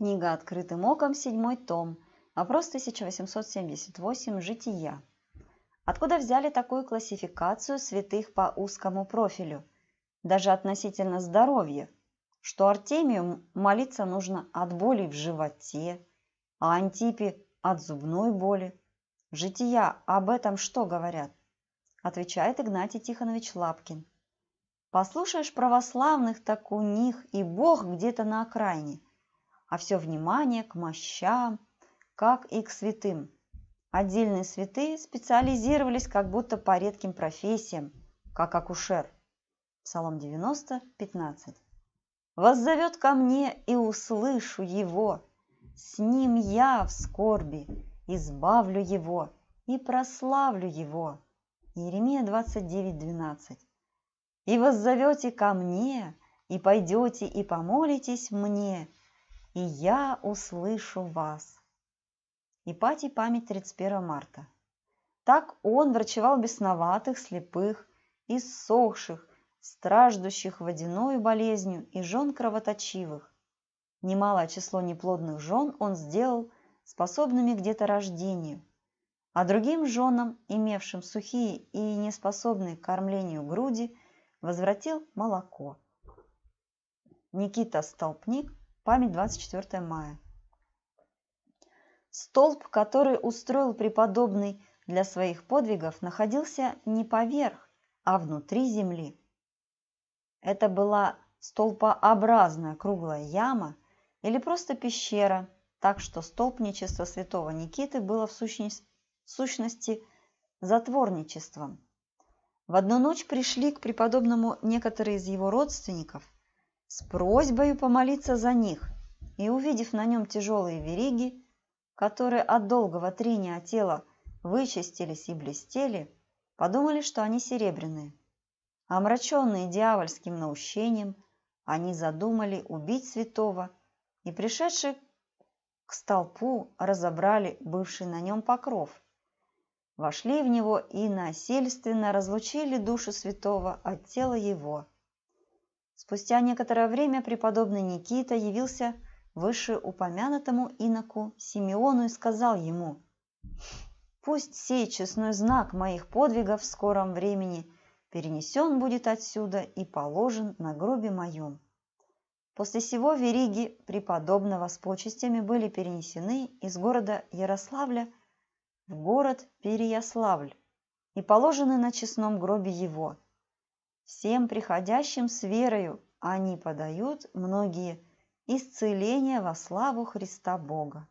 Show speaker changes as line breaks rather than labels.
Книга «Открытым оком», седьмой том, вопрос 1878 «Жития». Откуда взяли такую классификацию святых по узкому профилю, даже относительно здоровья, что Артемию молиться нужно от боли в животе, а Антипе – от зубной боли? Жития об этом что говорят? Отвечает Игнатий Тихонович Лапкин. Послушаешь православных, так у них и Бог где-то на окраине – а все внимание к мощам, как и к святым. Отдельные святые специализировались как будто по редким профессиям, как акушер. Псалом 90, 15. «Воззовет ко мне, и услышу его, с ним я в скорби, избавлю его и прославлю его». Иеремия 29, 12. «И воззовете ко мне, и пойдете и помолитесь мне, и я услышу вас. Ипатий память 31 марта. Так он врачевал бесноватых, слепых, иссохших, страждущих водяной болезнью и жен кровоточивых. Немалое число неплодных жен он сделал способными к деторождению, а другим женам, имевшим сухие и неспособные к кормлению груди, возвратил молоко. Никита Столпник, Память 24 мая. Столб, который устроил преподобный для своих подвигов, находился не поверх, а внутри земли. Это была столпообразная круглая яма или просто пещера, так что столпничество святого Никиты было в сущности, в сущности затворничеством. В одну ночь пришли к преподобному некоторые из его родственников – с просьбой помолиться за них, и, увидев на нем тяжелые вериги, которые от долгого трения тела вычистились и блестели, подумали, что они серебряные. Омраченные дьявольским наущением, они задумали убить святого, и пришедшие к столпу разобрали бывший на нем покров. Вошли в него и насильственно разлучили душу святого от тела его – Спустя некоторое время преподобный Никита явился вышеупомянутому иноку Симеону и сказал ему, «Пусть сей честной знак моих подвигов в скором времени перенесен будет отсюда и положен на гробе моем». После сего вериги преподобного с почестями были перенесены из города Ярославля в город Переяславль и положены на честном гробе его – Всем приходящим с верою они подают многие исцеления во славу Христа Бога.